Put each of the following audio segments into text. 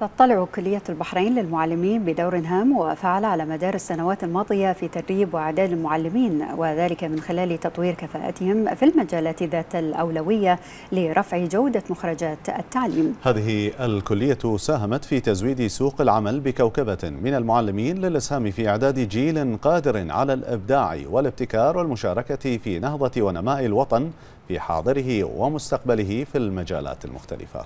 تطلع كلية البحرين للمعلمين بدور هام وفعل على مدار السنوات الماضية في تدريب وإعداد المعلمين وذلك من خلال تطوير كفاءتهم في المجالات ذات الأولوية لرفع جودة مخرجات التعليم هذه الكلية ساهمت في تزويد سوق العمل بكوكبة من المعلمين للإسهام في إعداد جيل قادر على الإبداع والابتكار والمشاركة في نهضة ونماء الوطن في حاضره ومستقبله في المجالات المختلفة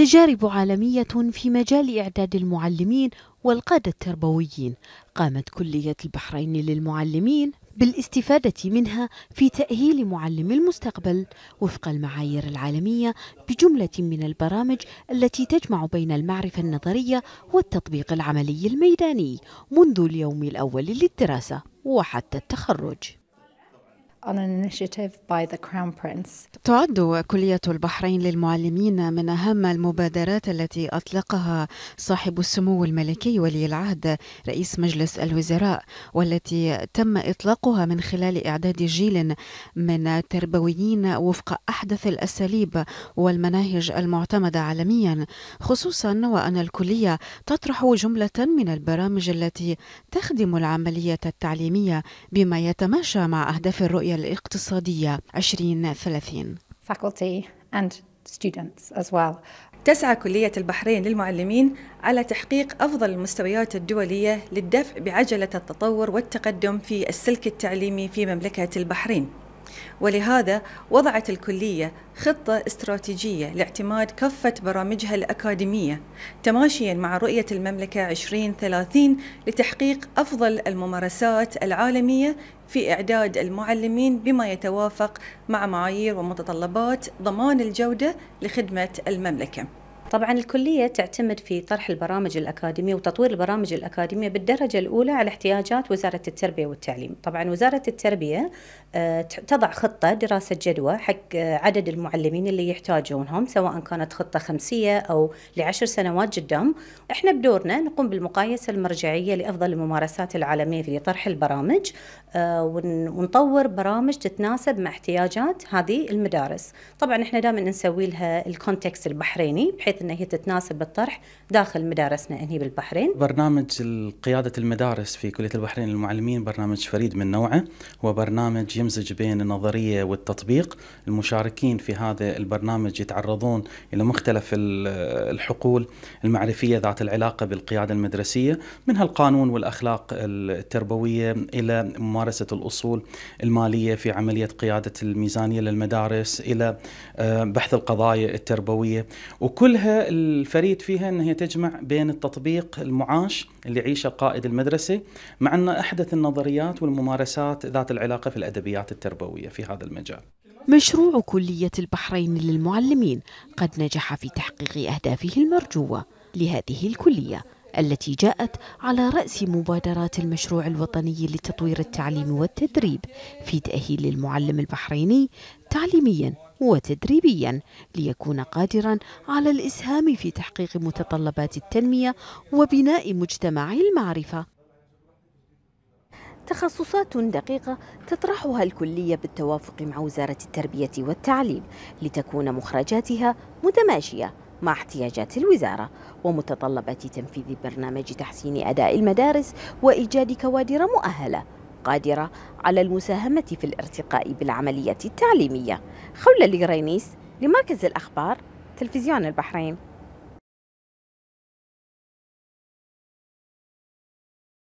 تجارب عالمية في مجال إعداد المعلمين والقادة التربويين قامت كلية البحرين للمعلمين بالاستفادة منها في تأهيل معلم المستقبل وفق المعايير العالمية بجملة من البرامج التي تجمع بين المعرفة النظرية والتطبيق العملي الميداني منذ اليوم الأول للدراسة وحتى التخرج On an initiative by the Crown Prince. تعد كلية البحرين للمعلمين من أهم المبادرات التي أطلقها صاحب السمو الملكي ولي العهد رئيس مجلس الوزراء والتي تم إطلاقها من خلال إعداد جيل من تربويين وفق أحدث الأساليب والمناهج المعتمدة عالميا خصوصا وأن الكلية تطرح جملة من البرامج التي تخدم العملية التعليمية بما يتماشى مع أهداف الرؤية الرؤية الاقتصادية 2030 faculty and students as well. تسعى كلية البحرين للمعلمين على تحقيق أفضل المستويات الدولية للدفع بعجلة التطور والتقدم في السلك التعليمي في مملكة البحرين ولهذا وضعت الكلية خطة استراتيجية لاعتماد كافة برامجها الأكاديمية تماشيا مع رؤية المملكة 2030 لتحقيق أفضل الممارسات العالمية في إعداد المعلمين بما يتوافق مع معايير ومتطلبات ضمان الجودة لخدمة المملكة. طبعا الكلية تعتمد في طرح البرامج الأكاديمية وتطوير البرامج الأكاديمية بالدرجة الأولى على احتياجات وزارة التربية والتعليم طبعا وزارة التربية آه، تضع خطة دراسة جدوى حق آه، عدد المعلمين اللي يحتاجونهم سواء كانت خطة خمسية أو لعشر سنوات قدام احنا بدورنا نقوم بالمقايسة المرجعية لأفضل الممارسات العالمية في طرح البرامج آه، ونطور برامج تتناسب مع احتياجات هذه المدارس طبعا احنا دائما نسوي لها الكونتكست البحريني بحيث ان هي تتناسب بالطرح داخل مدارسنا هنا بالبحرين برنامج قياده المدارس في كليه البحرين للمعلمين برنامج فريد من نوعه هو برنامج يمزج بين النظريه والتطبيق المشاركين في هذا البرنامج يتعرضون الى مختلف الحقول المعرفيه ذات العلاقه بالقياده المدرسيه منها القانون والاخلاق التربويه الى ما ممارسة الأصول المالية في عملية قيادة الميزانية للمدارس إلى آه، بحث القضايا التربوية وكلها الفريد فيها أنها تجمع بين التطبيق المعاش اللي يعيشه قائد المدرسة مع أن أحدث النظريات والممارسات ذات العلاقة في الأدبيات التربوية في هذا المجال مشروع كلية البحرين للمعلمين قد نجح في تحقيق أهدافه المرجوة لهذه الكلية التي جاءت على رأس مبادرات المشروع الوطني لتطوير التعليم والتدريب في تأهيل المعلم البحريني تعليميا وتدريبيا ليكون قادرا على الإسهام في تحقيق متطلبات التنمية وبناء مجتمع المعرفة تخصصات دقيقة تطرحها الكلية بالتوافق مع وزارة التربية والتعليم لتكون مخرجاتها متماشية مع احتياجات الوزارة ومتطلبات تنفيذ برنامج تحسين أداء المدارس وإيجاد كوادر مؤهلة قادرة على المساهمة في الارتقاء بالعملية التعليمية خولة لغرينيس لمركز الأخبار تلفزيون البحرين